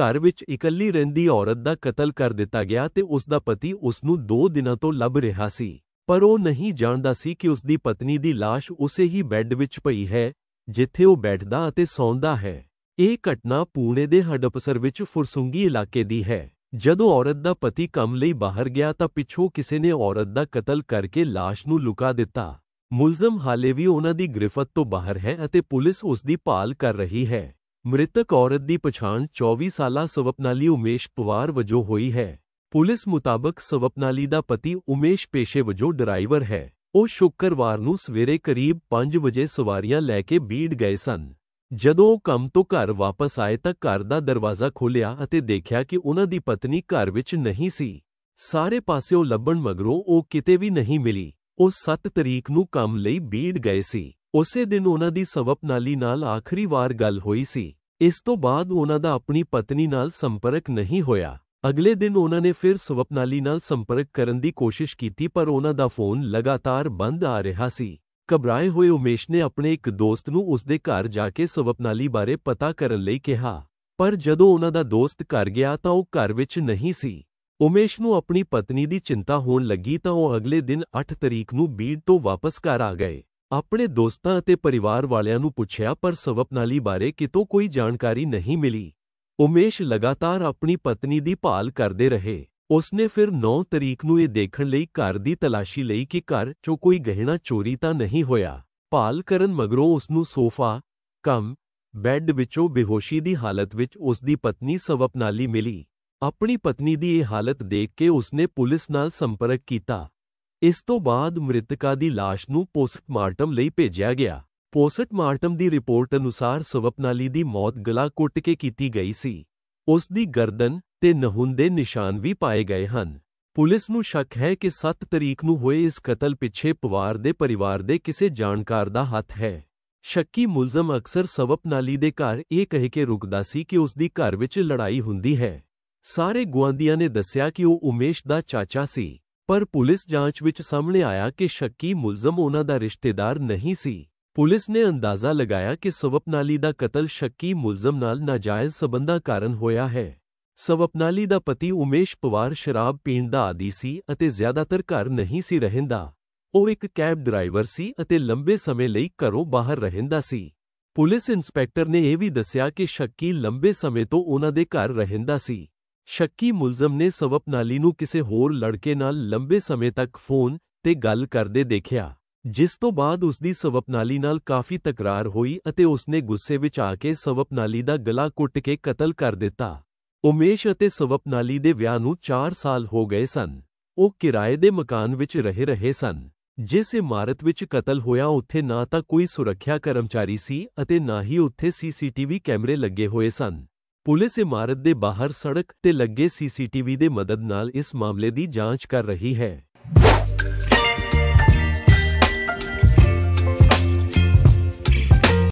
ਘਰ ਵਿੱਚ ਇਕੱਲੀ ਰਹਿੰਦੀ ਔਰਤ ਦਾ ਕਤਲ ਕਰ ਦਿੱਤਾ ਗਿਆ ਤੇ ਉਸ ਦਾ ਪਤੀ ਉਸ ਨੂੰ 2 ਦਿਨਾਂ ਤੋਂ ਲੱਭ ਰਿਹਾ ਸੀ ਪਰ ਉਹ ਨਹੀਂ ਜਾਣਦਾ ਸੀ ਕਿ ਉਸ ਦੀ ਪਤਨੀ ਦੀ লাশ ਉਸੇ ਹੀ ਬੈੱਡ ਵਿੱਚ ਪਈ ਹੈ ਜਿੱਥੇ ਉਹ ਬੈਠਦਾ ਅਤੇ ਸੌਂਦਾ ਹੈ ਇਹ ਘਟਨਾ ਪੂਨੇ ਦੇ ਹੜਪਸਰ ਵਿੱਚ ਫੁਰਸੁੰਗੀ ਇਲਾਕੇ ਦੀ ਹੈ ਜਦੋਂ ਔਰਤ ਦਾ ਪਤੀ ਕੰਮ ਲਈ ਬਾਹਰ ਗਿਆ ਤਾਂ ਪਿੱਛੋਂ ਕਿਸੇ ਨੇ ਔਰਤ ਦਾ ਕਤਲ ਕਰਕੇ লাশ ਨੂੰ ਲੁਕਾ ਦਿੱਤਾ ਮੁਲਜ਼ਮ ਹਾਲੇ ਵੀ ਉਹਨਾਂ ਦੀ ਗ੍ਰਿਫਤ ਤੋਂ ਬਾਹਰ ਹੈ ਅਤੇ ਪੁਲਿਸ ਉਸ ਦੀ ਭਾਲ ਕਰ ਰਹੀ ਹੈ ਮ੍ਰਿਤਕ ਔਰਤ ਦੀ ਪਛਾਣ 24 ਸਾਲਾ ਸਵਪਨਾਲੀ ਉਮੇਸ਼ ਪਵਾਰ ਵਜੋਂ ਹੋਈ ਹੈ ਪੁਲਿਸ ਮੁਤਾਬਕ ਸਵਪਨਾਲੀ ਦਾ ਪਤੀ ਉਮੇਸ਼ ਪੇਸ਼ੇ ਵਜੋਂ ਡਰਾਈਵਰ ਹੈ ਉਹ ਸ਼ੁੱਕਰਵਾਰ ਨੂੰ ਸਵੇਰੇ ਕਰੀਬ 5 ਵਜੇ ਸਵਾਰੀਆਂ ਲੈ ਕੇ ਬੀੜ ਗਏ ਸਨ ਜਦੋਂ ਉਹ ਕੰਮ ਤੋਂ ਘਰ ਵਾਪਸ ਆਏ ਤਾਂ ਘਰ ਦਾ ਦਰਵਾਜ਼ਾ ਖੋਲ੍ਹਿਆ ਅਤੇ ਦੇਖਿਆ ਕਿ ਉਹਨਾਂ ਦੀ ਪਤਨੀ ਘਰ ਵਿੱਚ ਨਹੀਂ ਸੀ ਸਾਰੇ ਉਹ ਲੱਭਣ ਮਗਰੋਂ ਉਹ ਕਿਤੇ ਵੀ ਨਹੀਂ ਮਿਲੀ ਉਹ 7 ਤਰੀਕ ਨੂੰ ਕੰਮ ਲਈ ਬੀੜ ਗਏ ਸੀ ਉਸੇ ਦਿਨ ਉਹਨਾਂ ਦੀ ਸਵਪਨਾਲੀ ਨਾਲ ਆਖਰੀ ਵਾਰ ਗੱਲ ਹੋਈ ਸੀ ਇਸ ਤੋਂ ਬਾਅਦ ਉਹਨਾਂ ਦਾ ਆਪਣੀ ਪਤਨੀ ਨਾਲ ਸੰਪਰਕ ਨਹੀਂ ਹੋਇਆ ਅਗਲੇ ਦਿਨ ਉਹਨਾਂ ਨੇ ਫਿਰ ਸਵਪਨਾਲੀ ਨਾਲ ਸੰਪਰਕ ਕਰਨ ਦੀ ਕੋਸ਼ਿਸ਼ ਕੀਤੀ ਪਰ ਉਹਨਾਂ ਦਾ ਫੋਨ ਲਗਾਤਾਰ ਬੰਦ ਆ ਰਿਹਾ ਸੀ ਘਬਰਾਏ ਹੋਏ ਉਮੇਸ਼ ਨੇ ਆਪਣੇ ਇੱਕ ਦੋਸਤ ਨੂੰ ਉਸ ਦੇ ਘਰ ਜਾ ਕੇ ਸਵਪਨਾਲੀ ਬਾਰੇ ਪਤਾ ਕਰਨ ਲਈ ਕਿਹਾ ਪਰ ਜਦੋਂ ਉਹਨਾਂ ਦਾ ਦੋਸਤ ਘਰ ਗਿਆ ਤਾਂ ਉਹ ਘਰ ਵਿੱਚ ਨਹੀਂ ਸੀ ਉਮੇਸ਼ ਨੂੰ ਆਪਣੀ ਪਤਨੀ ਦੀ ਚਿੰਤਾ ਹੋਣ ਲੱਗੀ ਤਾਂ ਉਹ ਅਗਲੇ ਦਿਨ 8 ਤਰੀਕ ਨੂੰ ਬੀੜ ਤੋਂ ਵਾਪਸ ਘਰ ਆ ਗਏ ਆਪਣੇ ਦੋਸਤਾਂ ਅਤੇ ਪਰਿਵਾਰ ਵਾਲਿਆਂ ਨੂੰ ਪੁੱਛਿਆ ਪਰ ਸਵਪਨਾਲੀ ਬਾਰੇ ਕਿਤੋਂ ਕੋਈ ਜਾਣਕਾਰੀ ਨਹੀਂ ਮਿਲੀ ਉਮੇਸ਼ ਲਗਾਤਾਰ ਆਪਣੀ ਪਤਨੀ ਦੀ ਭਾਲ ਕਰਦੇ ਰਹੇ ਉਸਨੇ ਫਿਰ 9 ਤਰੀਕ ਨੂੰ ਇਹ ਦੇਖਣ ਲਈ ਘਰ ਦੀ ਤਲਾਸ਼ੀ ਲਈ ਕਿ ਘਰ 'ਚ ਕੋਈ ਗਹਿਣਾ ਚੋਰੀ ਤਾਂ ਨਹੀਂ ਹੋਇਆ ਭਾਲ ਕਰਨ ਮਗਰੋਂ ਉਸ ਨੂੰ ਸੋਫਾ ਕਮ ਬੈੱਡ ਵਿੱਚੋਂ ਬੇਹੋਸ਼ੀ ਦੀ ਹਾਲਤ ਵਿੱਚ ਉਸ ਦੀ ਪਤਨੀ ਸਵਪਨਾਲੀ ਮਿਲੀ ਆਪਣੀ ਪਤਨੀ ਦੀ ਇਹ ਹਾਲਤ ਦੇਖ ਕੇ ਉਸਨੇ ਪੁਲਿਸ ਨਾਲ ਸੰਪਰਕ ਕੀਤਾ ਇਸ ਤੋਂ ਬਾਅਦ ਮ੍ਰਿਤਕਾ ਦੀ লাশ ਨੂੰ ਪੋਸਟਮਾਰਟਮ ਲਈ ਭੇਜਿਆ ਗਿਆ ਪੋਸਟਮਾਰਟਮ ਦੀ ਰਿਪੋਰਟ ਅਨੁਸਾਰ ਸਵਪਨਾਲੀ ਦੀ ਮੌਤ ਗਲਾ ਕੁੱਟ ਕੇ ਕੀਤੀ ਗਈ ਸੀ ਉਸ ਦੀ ਗਰਦਨ ਤੇ ਨਹੁੰ ਦੇ ਨਿਸ਼ਾਨ ਵੀ ਪਾਏ ਗਏ ਹਨ ਪੁਲਿਸ ਨੂੰ ਸ਼ੱਕ ਹੈ ਕਿ 7 ਤਰੀਕ ਨੂੰ ਹੋਏ ਇਸ ਕਤਲ ਪਿੱਛੇ ਪਵਾਰ ਦੇ ਪਰਿਵਾਰ ਦੇ ਕਿਸੇ ਜਾਣਕਾਰ ਦਾ ਹੱਥ ਹੈ ਸ਼ੱਕੀ ਮੁਲਜ਼ਮ ਅਕਸਰ ਸਵਪਨਾਲੀ ਦੇ ਘਰ ਇਹ ਕਹਿ ਕੇ ਰੁਕਦਾ ਸੀ ਕਿ ਉਸ ਦੀ ਘਰ ਵਿੱਚ ਲੜਾਈ ਹੁੰਦੀ ਹੈ ਸਾਰੇ ਗਵਾਂਦੀਆਂ ਨੇ ਦੱਸਿਆ ਕਿ ਉਹ ਉਮੇਸ਼ ਦਾ ਚਾਚਾ ਸੀ ਪਰ ਪੁਲਿਸ ਜਾਂਚ ਵਿੱਚ ਸਾਹਮਣੇ ਆਇਆ ਕਿ ਸ਼ੱਕੀ ਮੁਲਜ਼ਮ ਉਹਨਾਂ ਦਾ ਰਿਸ਼ਤੇਦਾਰ ਨਹੀਂ ਸੀ ਪੁਲਿਸ ਨੇ ਅੰਦਾਜ਼ਾ ਲਗਾਇਆ ਕਿ ਸਵਪਨਾਲੀ ਦਾ ਕਤਲ ਸ਼ੱਕੀ ਮੁਲਜ਼ਮ ਨਾਲ ਨਾਜਾਇਜ਼ ਸਬੰਧਾਂ ਕਾਰਨ ਹੋਇਆ ਹੈ ਸਵਪਨਾਲੀ ਦਾ ਪਤੀ ਉਮੇਸ਼ ਪਵਾਰ ਸ਼ਰਾਬ ਪੀਣ ਦਾ ਆਦੀ ਸੀ ਅਤੇ ਜ਼ਿਆਦਾਤਰ ਘਰ ਨਹੀਂ ਸੀ ਰਹਿੰਦਾ ਉਹ ਇੱਕ ਕੈਬ ਡਰਾਈਵਰ ਸੀ ਅਤੇ ਲੰਬੇ ਸਮੇਂ ਲਈ ਘਰੋਂ ਬਾਹਰ ਰਹਿੰਦਾ ਸੀ ਪੁਲਿਸ ਇੰਸਪੈਕਟਰ ਨੇ ਇਹ ਵੀ ਦੱਸਿਆ ਕਿ ਸ਼ੱਕੀ ਲੰਬੇ ਸਮੇਂ ਤੋਂ ਉਹਨਾਂ ਦੇ ਘਰ ਰਹਿੰਦਾ ਸੀ ਸ਼ੱਕੀ ਮੁਲਜ਼ਮ ਨੇ ਸਵਪਨਾਲੀ ਨੂੰ ਕਿਸੇ ਹੋਰ ਲੜਕੇ ਨਾਲ ਲੰਬੇ ਸਮੇਂ ਤੱਕ ਫੋਨ ਤੇ ਗੱਲ ਕਰਦੇ ਦੇਖਿਆ ਜਿਸ ਤੋਂ ਬਾਅਦ ਉਸ ਦੀ ਸਵਪਨਾਲੀ ਨਾਲ ਕਾਫੀ ਤਕਰਾਰ ਹੋਈ ਅਤੇ ਉਸ ਨੇ ਗੁੱਸੇ ਵਿੱਚ ਆ ਕੇ ਸਵਪਨਾਲੀ ਦਾ ਗਲਾ ਕੁੱਟ ਕੇ ਕਤਲ ਕਰ ਦਿੱਤਾ ਉਮੇਸ਼ ਅਤੇ ਸਵਪਨਾਲੀ ਦੇ ਵਿਆਹ ਨੂੰ 4 ਸਾਲ ਹੋ ਗਏ ਸਨ ਉਹ ਕਿਰਾਏ ਦੇ ਮਕਾਨ ਵਿੱਚ ਰਹਿ ਰਹੇ ਸਨ ਜਿਸ ਇਮਾਰਤ ਵਿੱਚ ਕਤਲ ਹੋਇਆ ਉੱਥੇ ਨਾ ਤਾਂ ਕੋਈ ਸੁਰੱਖਿਆ ਕਰਮਚਾਰੀ ਸੀ ਅਤੇ ਨਾ ਹੀ ਉੱਥੇ ਸੀਸੀਟੀਵੀ ਕੈਮਰੇ ਲੱਗੇ ਹੋਏ ਸਨ ਪੁਲਿਸ ਇਮਾਰਤ ਦੇ ਬਾਹਰ ਸੜਕ ਤੇ ਲੱਗੇ ਸੀਸੀਟੀਵੀ ਦੇ ਮਦਦ ਨਾਲ ਇਸ ਮਾਮਲੇ ਦੀ ਜਾਂਚ ਕਰ ਰਹੀ ਹੈ